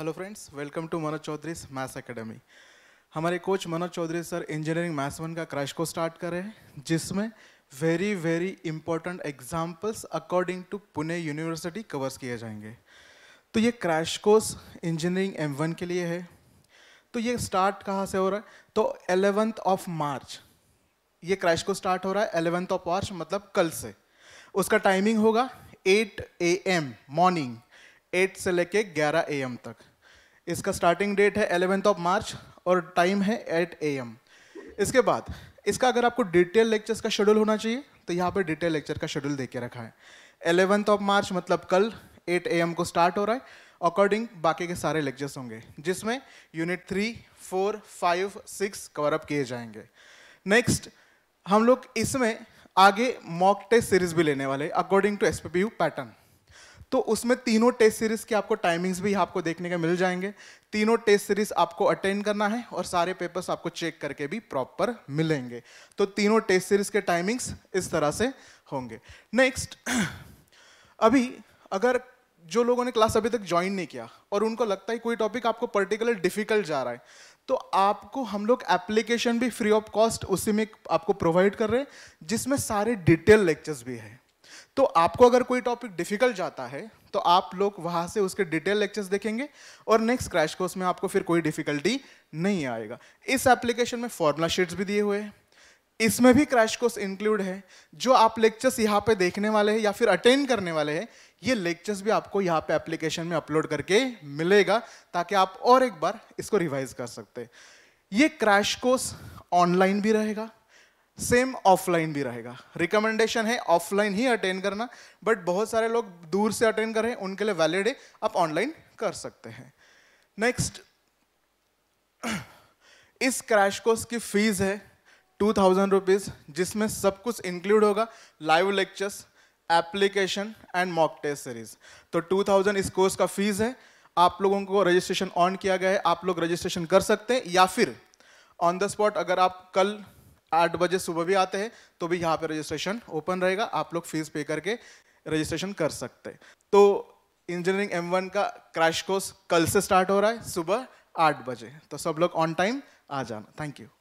hello friends welcome to Manoj Chaudhary maths academy हमारे coach Manoj Chaudhary sir engineering maths one का crash को start कर रहे हैं जिसमें very very important examples according to Pune university covers किए जाएंगे तो ये crash course engineering M one के लिए है तो ये स्टार्ट कहाँ से हो रहा है तो एलेवंथ ऑफ मार्च ये क्रैश को स्टार्ट हो रहा है एलेवंथ ऑफ मार्च मतलब कल से उसका टाइमिंग होगा eight A M morning eight से लेके ए एम तक इसका स्टार्टिंग डेट है एलेवेंथ ऑफ मार्च और टाइम है एट ए एम इसके बाद इसका अगर आपको डिटेल लेक्चर्स का शेड्यूल होना चाहिए तो यहाँ पर डिटेल लेक्चर का शेड्यूल दे के रखा है एलेवेंथ ऑफ मार्च मतलब कल 8 ए को स्टार्ट हो रहा है अकॉर्डिंग बाकी के सारे लेक्चर्स होंगे जिसमें unit three four five six cover up किए जाएंगे नेक्स्ट हम लोग इसमें आगे मॉक टेस्ट सीरीज भी लेने वाले अकॉर्डिंग टू एस पैटर्न तो उसमें तीनों टेस्ट सीरीज के आपको टाइमिंग्स भी आपको देखने के मिल जाएंगे तीनों टेस्ट सीरीज आपको अटेंड करना है और सारे पेपर्स आपको चेक करके भी प्रॉपर मिलेंगे तो तीनों टेस्ट सीरीज के टाइमिंग्स इस तरह से होंगे नेक्स्ट अभी अगर जो लोगों ने क्लास अभी तक ज्वाइन नहीं किया और उनको लगता है कोई टॉपिक आपको पर्टिकुलर डिफिकल्ट जा रहा है तो आपको हम लोग एप्लीकेशन भी फ्री ऑफ कॉस्ट उसी में आपको प्रोवाइड कर रहे हैं जिसमें सारे डिटेल लेक्चर्स भी हैं तो आपको अगर कोई टॉपिक डिफिकल्ट जाता है तो आप लोग वहाँ से उसके डिटेल लेक्चर्स देखेंगे और नेक्स्ट क्रैश कोर्स में आपको फिर कोई डिफिकल्टी नहीं आएगा इस एप्लीकेशन में फॉर्मुला शीट्स भी दिए हुए हैं इसमें भी क्रैश कोर्स इंक्लूड है जो आप लेक्चर्स यहाँ पे देखने वाले हैं या फिर अटेंड करने वाले हैं ये लेक्चर्स भी आपको यहाँ पे एप्लीकेशन में अपलोड करके मिलेगा ताकि आप और एक बार इसको रिवाइज कर सकते हैं ये क्रैश कोर्स ऑनलाइन भी रहेगा सेम ऑफलाइन भी रहेगा रिकमेंडेशन है ऑफलाइन ही अटेंड करना बट बहुत सारे लोग दूर से अटेंड कर रहे हैं उनके लिए वैलिड है आप ऑनलाइन कर सकते हैं नेक्स्ट इस क्रैश कोर्स की फीस है टू थाउजेंड रुपीज़ जिसमें सब कुछ इंक्लूड होगा live lectures application and mock test series तो टू थाउजेंड इस कोर्स का फीस है आप लोगों को रजिस्ट्रेशन ऑन किया गया है आप लोग रजिस्ट्रेशन कर सकते हैं या फिर ऑन द स्पॉट अगर आप कल आठ बजे सुबह भी आते हैं तो भी यहाँ पे रजिस्ट्रेशन ओपन रहेगा आप लोग फीस पे करके रजिस्ट्रेशन कर सकते हैं तो इंजीनियरिंग एम वन का क्रैश कोर्स कल से स्टार्ट हो रहा है सुबह आठ बजे तो सब लोग ऑन टाइम आ जाना थैंक यू